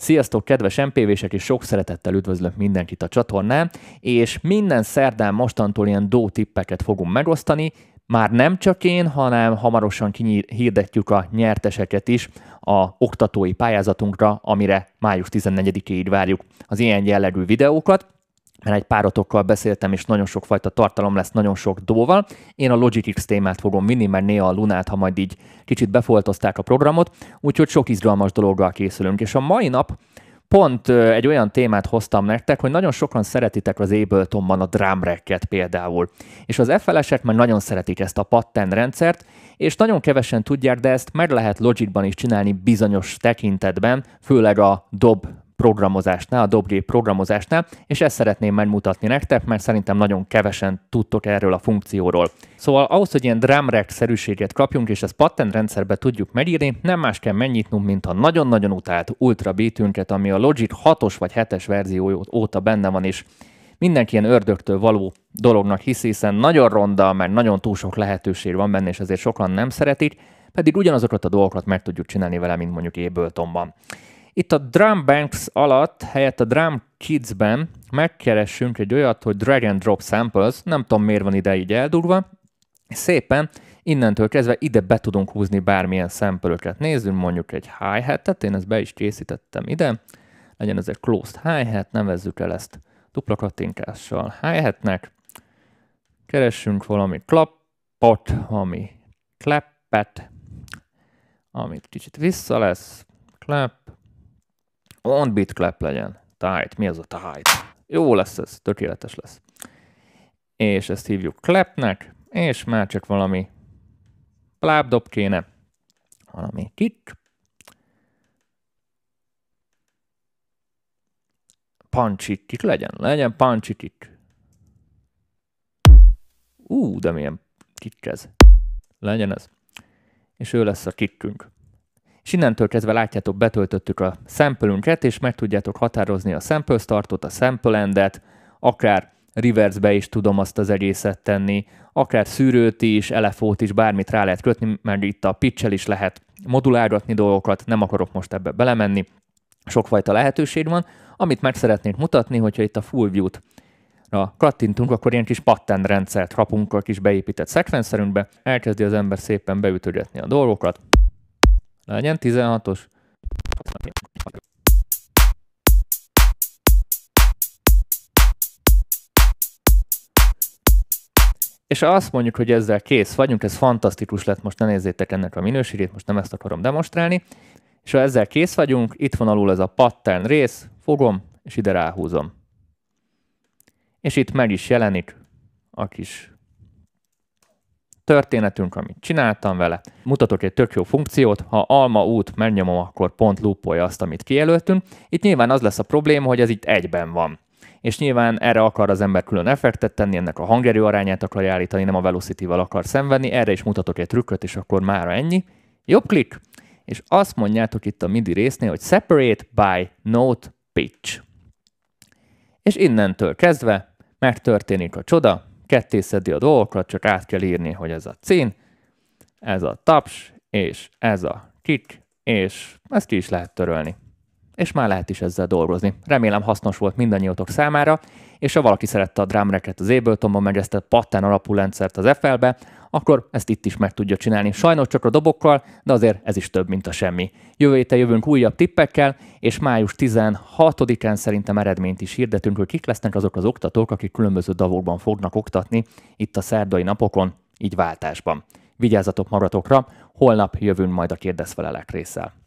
Sziasztok, kedves MPV-sek, és sok szeretettel üdvözlök mindenkit a csatornán, és minden szerdán mostantól ilyen dó tippeket fogunk megosztani, már nem csak én, hanem hamarosan kihirdetjük a nyerteseket is a oktatói pályázatunkra, amire május 14-ig várjuk az ilyen jellegű videókat mert egy párotokkal beszéltem, és nagyon sok fajta tartalom lesz, nagyon sok dóval. Én a Logitech témát fogom vinni, mert néha a Lunát, ha majd így kicsit befoltozták a programot, úgyhogy sok izgalmas dologgal készülünk. És a mai nap pont egy olyan témát hoztam nektek, hogy nagyon sokan szeretitek az Abletonban a drumracket például. És az FLS-ek már nagyon szeretik ezt a patent rendszert, és nagyon kevesen tudják, de ezt meg lehet Logicban is csinálni bizonyos tekintetben, főleg a dob programozásnál, a Dobri programozásnál, és ezt szeretném megmutatni nektek, mert szerintem nagyon kevesen tudtok erről a funkcióról. Szóval ahhoz, hogy ilyen drumrack-szerűséget kapjunk, és ezt patentrendszerbe tudjuk megírni, nem más kell megnyitnunk, mint a nagyon-nagyon utált Ultra Beatünket, ami a Logic 6-os vagy 7-es verzió óta benne van, és mindenki ilyen ördögtől való dolognak hisz, hiszen nagyon ronda, mert nagyon túl sok lehetőség van benne, és ezért sokan nem szeretik, pedig ugyanazokat a dolgokat meg tudjuk csinálni vele, mint mondjuk Abletonban. Itt a Drum Banks alatt, helyett a Drum Kids-ben megkeressünk egy olyat, hogy Drag and Drop Samples, nem tudom miért van ide így eldugva, szépen innentől kezdve ide be tudunk húzni bármilyen szempölöket. Nézzünk mondjuk egy high hat én ezt be is készítettem ide, legyen ez egy closed high hat nevezzük el ezt dupla high hi hatnek keressünk valami klappot, ami kleppet, amit kicsit vissza lesz, clap, On beat clap legyen. Tight. Mi az a tight? Jó lesz ez, tökéletes lesz. És ezt hívjuk clapnek, és már csak valami plábdob kéne. Valami kick. Punchy kick legyen. Legyen punchy kick. Ú, de milyen kick ez. Legyen ez. És ő lesz a kickünk és innentől kezdve látjátok, betöltöttük a sample és meg tudjátok határozni a sample startot, a sample endet, akár reverse-be is tudom azt az egészet tenni, akár szűrőt is, elefót is, bármit rá lehet kötni, mert itt a pitch is lehet modulálgatni dolgokat, nem akarok most ebbe belemenni, sokfajta lehetőség van. Amit meg szeretnék mutatni, hogyha itt a full view-t Na, kattintunk, akkor ilyen kis rendszert kapunk a kis beépített szekvenszerünkbe, elkezdi az ember szépen beütögetni a dolgokat, legyen 16-os. És azt mondjuk, hogy ezzel kész vagyunk, ez fantasztikus lett, most ne nézzétek ennek a minőségét, most nem ezt akarom demonstrálni. És ha ezzel kész vagyunk, itt van alul ez a pattern rész, fogom, és ide ráhúzom. És itt meg is jelenik a kis történetünk, amit csináltam vele. Mutatok egy tök jó funkciót, ha alma út megnyomom, akkor pont loopolja azt, amit kijelöltünk. Itt nyilván az lesz a probléma, hogy ez itt egyben van és nyilván erre akar az ember külön effektet tenni, ennek a hangerő arányát akarja állítani, nem a velocity-val akar szenvedni, erre is mutatok egy trükköt, és akkor mára ennyi. Jobb klik, és azt mondjátok itt a MIDI résznél, hogy separate by note pitch. És innentől kezdve megtörténik a csoda, ketté szedi a dolgokat, csak át kell írni, hogy ez a cín, ez a taps, és ez a kick, és ezt ki is lehet törölni és már lehet is ezzel dolgozni. Remélem hasznos volt mindannyiótok számára, és ha valaki szerette a drámreket az Ableton-ban, meg ezt a pattern alapú rendszert az FL-be, akkor ezt itt is meg tudja csinálni. Sajnos csak a dobokkal, de azért ez is több, mint a semmi. Jövő héten jövünk újabb tippekkel, és május 16-án szerintem eredményt is hirdetünk, hogy kik lesznek azok az oktatók, akik különböző davokban fognak oktatni itt a szerdai napokon, így váltásban. Vigyázzatok magatokra, holnap jövünk majd a kérdezfelelek részsel.